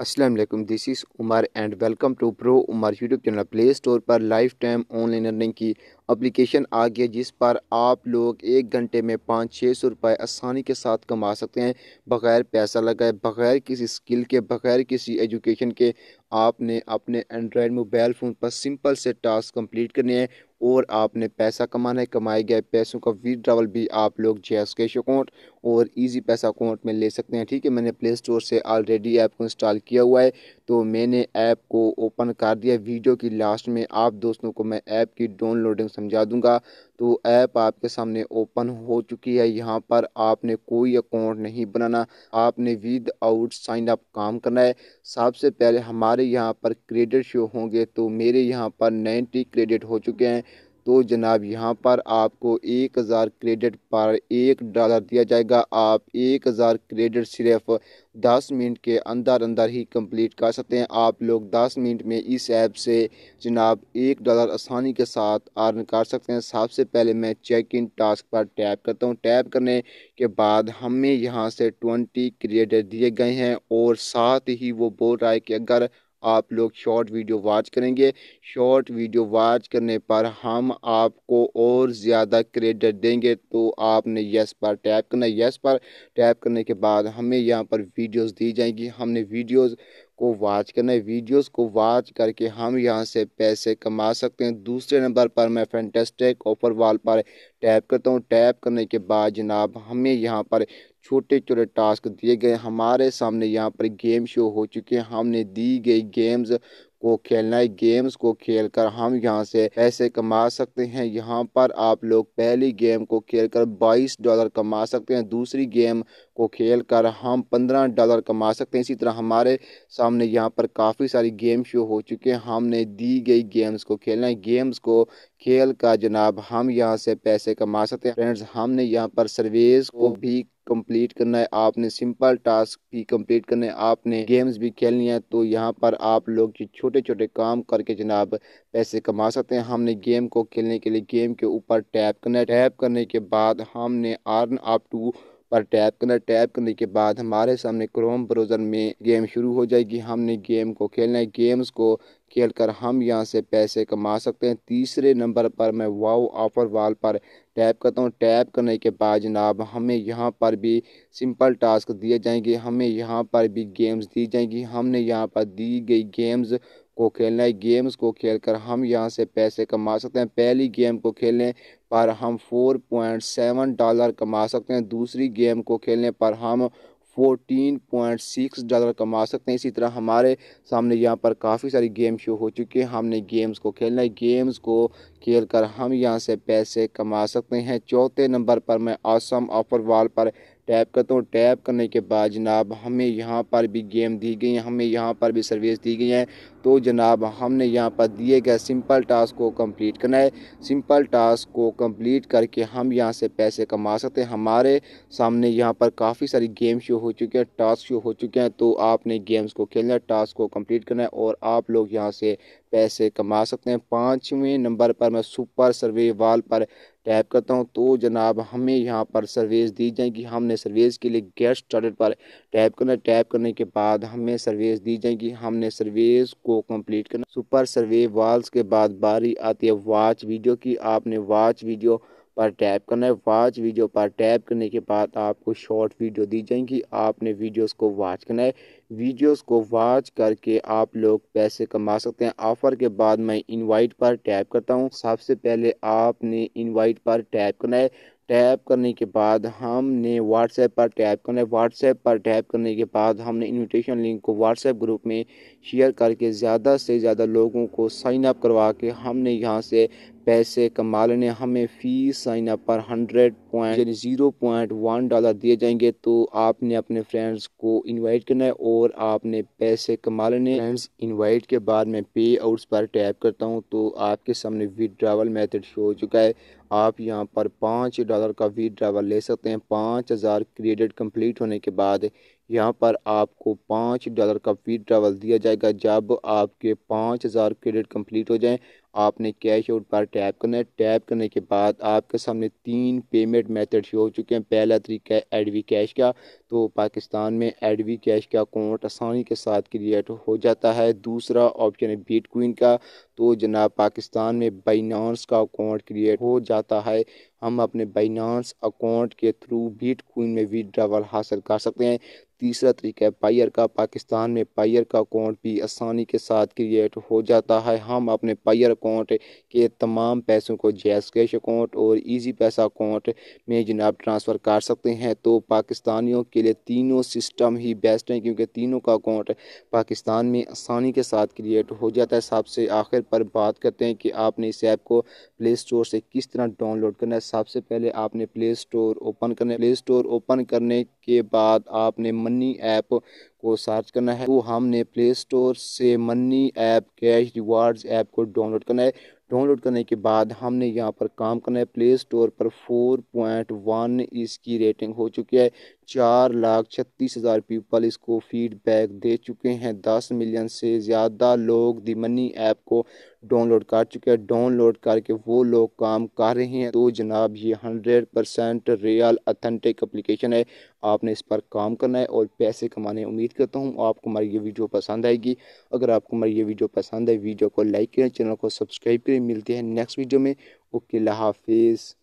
अस्सलाम वालेकुम this is Umar and welcome to pro Umar YouTube channel Play Store पर life time online earning की application आ गई जिस पर आप लोग एक घंटे में पाँच छः सौ रुपये आसानी के साथ कमा सकते हैं बग़ैर पैसा लगाए बग़ैर किसी स्किल के बग़ैर किसी एजुकेशन के आपने अपने एंड्रॉयड मोबाइल फ़ोन पर सिंपल से टास्क कम्प्लीट करने हैं और आपने पैसा कमाना है कमाए गए पैसों का विदड्रावल भी आप लोग जैस कैश अकाउंट और इजी पैसा अकाउंट में ले सकते हैं ठीक है मैंने प्ले स्टोर से ऑलरेडी ऐप को इंस्टॉल किया हुआ है तो मैंने ऐप को ओपन कर दिया वीडियो की लास्ट में आप दोस्तों को मैं ऐप की डाउनलोडिंग समझा दूंगा तो ऐप आपके सामने ओपन हो चुकी है यहाँ पर आपने कोई अकाउंट नहीं बनाना आपने विद आउट साइन अप काम करना है सबसे पहले हमारे यहाँ पर क्रेडिट शो होंगे तो मेरे यहाँ पर नाइन्टी क्रेडिट हो चुके हैं तो जनाब यहाँ पर आपको एक हज़ार क्रेडिट पर एक डॉलर दिया जाएगा आप एक हज़ार क्रेडिट सिर्फ दस मिनट के अंदर अंदर ही कंप्लीट कर सकते हैं आप लोग दस मिनट में इस ऐप से जनाब एक डॉलर आसानी के साथ अर्न कर सकते हैं सबसे पहले मैं चेक इन टास्क पर टैप करता हूँ टैप करने के बाद हमें यहाँ से ट्वेंटी क्रेडिट दिए गए हैं और साथ ही वो बोल रहा है कि अगर आप लोग शॉर्ट वीडियो वाच करेंगे शॉर्ट वीडियो वाच करने पर हम आपको और ज़्यादा क्रेडिट देंगे तो आपने यस पर टैप करना यस पर टैप करने के बाद हमें यहाँ पर वीडियोस दी जाएंगी हमने वीडियोस को वाच करना है वीडियोस को वाच करके हम यहाँ से पैसे कमा सकते हैं दूसरे नंबर पर मैं फैंटेस्टिक ऑफर वाल पर टैप करता हूँ टैप करने के बाद जनाब हमें यहाँ पर छोटे छोटे टास्क दिए गए हमारे सामने यहाँ पर गेम शो हो चुके हैं हमने दी गई गेम्स को खेलना है गेम्स को खेलकर हम यहाँ से पैसे कमा सकते हैं यहाँ पर आप लोग पहली गेम को खेलकर 22 डॉलर कमा सकते हैं दूसरी गेम को खेलकर हम 15 डॉलर कमा सकते हैं इसी तरह हमारे सामने यहाँ पर काफ़ी सारी गेम शो हो चुके हैं हमने दी गई गेम्स को खेलना है गेम्स को खेल का जनाब हम यहाँ से पैसे कमा सकते हैं फ्रेंड्स हमने यहाँ पर सर्विस को तो भी कंप्लीट करना है आपने सिंपल टास्क भी कंप्लीट करने आपने गेम्स भी खेलनी है तो यहाँ पर आप लोग छोटे छोटे काम करके जनाब पैसे कमा सकते हैं हमने गेम को खेलने के लिए गेम के ऊपर टैप करना है टैप करने के बाद हमने आर्न अप टू पर टैप करना टैप करने के बाद हमारे सामने क्रोम ब्राउज़र में गेम शुरू हो जाएगी हमने गेम को खेलना है गेम्स को खेल कर हम यहाँ से पैसे कमा सकते हैं तीसरे नंबर पर मैं वाओ ऑफर वाल पर टैप करता हूँ टैप करने के बाद जनाब हमें यहाँ पर भी सिंपल टास्क दिए जाएंगे हमें यहाँ पर भी गेम्स दी जाएंगी हमने यहाँ पर दी गई गेम्स को खेलना है गेम्स को खेलकर हम यहाँ से पैसे कमा सकते हैं पहली गेम को खेलने पर हम फोर पॉइंट सेवन डॉलर कमा सकते हैं दूसरी गेम को खेलने पर हम फोटीन पॉइंट सिक्स डॉलर कमा सकते हैं इसी तरह हमारे सामने यहाँ पर काफ़ी सारी गेम शो हो चुकी हैं हमने गेम्स को खेलना है गेम्स को खेल कर हम यहाँ से पैसे कमा सकते हैं चौथे नंबर पर मैं आसम ऑफर वाल पर टैप करता हूँ टैप करने के बाद जनाब हमें यहाँ पर भी गेम दी गई हैं हमें यहाँ पर भी सर्विस दी गई हैं तो जनाब हमने यहाँ पर दिए गए सिंपल टास्क को कंप्लीट करना है सिंपल टास्क को कंप्लीट करके हम यहाँ से पैसे कमा सकते हैं हमारे सामने यहाँ पर काफ़ी सारी गेम शो हो चुके हैं टास्क शो हो चुके हैं तो आपने गेम्स को खेलना है टास्क को कंप्लीट करना है और आप लोग यहाँ से पैसे कमा सकते हैं पाँचवें नंबर पर मैं सुपर सर्वे वाल पर टैप करता हूं तो जनाब हमें यहां पर सर्विस दी जाएगी हमने सर्विस के लिए गेस्ट स्टार्टेड पर टैप करना टैप करने के बाद हमें सर्विस दी जाएगी हमने सर्विस को को कंप्लीट करना सुपर सर्वे वाल्स के बाद बारी आती है वाच वीडियो की आपने वाच वीडियो पर टैप करना है वाच वीडियो पर टैप करने के बाद आपको शॉर्ट वीडियो दी जाएंगी आपने वीडियोस को वाच करना है वीडियोस को वाच करके आप लोग पैसे कमा सकते हैं ऑफर के बाद मैं इनवाइट पर टैप करता हूं सबसे पहले आपने इनवाइट पर टैप करना है टैप करने के बाद हमने व्हाट्सएप पर टैप करना है व्हाट्सएप पर टैप करने के बाद हमने इनविटेशन लिंक को व्हाट्सएप ग्रुप में शेयर करके ज़्यादा से ज़्यादा लोगों को साइन अप करवा के हमने यहाँ से पैसे कमाल ने हमें फीस साइन अप पर हंड्रेड पॉइंट यानी ज़ीरो पॉइंट वन डॉलर दिए जाएंगे तो आपने अपने फ्रेंड्स को इनवाइट करना है और आपने पैसे कमाल ने फ्रेंड्स इनवाइट के बाद मैं पे आउट्स पर टैप करता हूँ तो आपके सामने विदड्रावल मेथड शो हो चुका है आप यहाँ पर पाँच डॉलर का विदड्रावल ले सकते हैं पाँच हज़ार क्रेडिट कम्प्लीट होने के बाद यहाँ पर आपको पाँच डॉलर का फी ट्रैवल दिया जाएगा जब आपके पाँच हज़ार क्रेडिट कंप्लीट हो जाए आपने कैश आउट पर टैप करना है टैप करने के बाद आपके सामने तीन पेमेंट मेथड शो हो चुके हैं पहला तरीका है एडवी कैश का तो पाकिस्तान में एडवी कैश का अकाउंट आसानी के साथ क्रिएट हो जाता है दूसरा ऑप्शन है बीट क्वीन का तो जनाब पाकिस्तान में बाइनानस का अकाउंट क्रिएट हो जाता है हम अपने बाइनांस अकाउंट के थ्रू बिटकॉइन में विड्रावल हासिल कर सकते हैं तीसरा तरीका है पायर का पाकिस्तान में पायर का अकाउंट भी आसानी के साथ क्रिएट हो जाता है हम अपने पायर अकाउंट के तमाम पैसों को जैस कैश अकाउंट और इजी पैसा अकाउंट में जनाब ट्रांसफ़र कर सकते हैं तो पाकिस्तानियों के लिए तीनों सिस्टम ही बेस्ट हैं क्योंकि तीनों का अकाउंट पाकिस्तान में आसानी के साथ क्रिएट हो जाता है सबसे आखिर पर बात करते हैं कि आपने इस ऐप को प्ले स्टोर से किस तरह डाउनलोड करना है सबसे पहले आपने प्ले स्टोर ओपन करने प्ले स्टोर ओपन करने के बाद आपने मनी ऐप को सर्च करना है तो हमने प्ले स्टोर से money app cash rewards app को डाउनलोड करना है डाउनलोड करने के बाद हमने यहाँ पर काम करना है प्ले स्टोर पर फोर पॉइंट वन इसकी रेटिंग हो चुकी है चार लाख छत्तीस हज़ार पीपल इसको फीडबैक दे चुके हैं दस मिलियन से ज़्यादा लोग दी मनी ऐप को डाउनलोड कर चुके हैं डाउनलोड करके वो लोग काम कर रहे हैं तो जनाब ये hundred percent real authentic application है आपने इस पर काम करना है और पैसे कमाने उम्मीद करता हूँ आपको हमारी ये वीडियो पसंद आएगी अगर आपको हमारी ये वीडियो पसंद है वीडियो को लाइक करें चैनल को सब्सक्राइब करें मिलते हैं नेक्स्ट वीडियो में ओके हाफिज़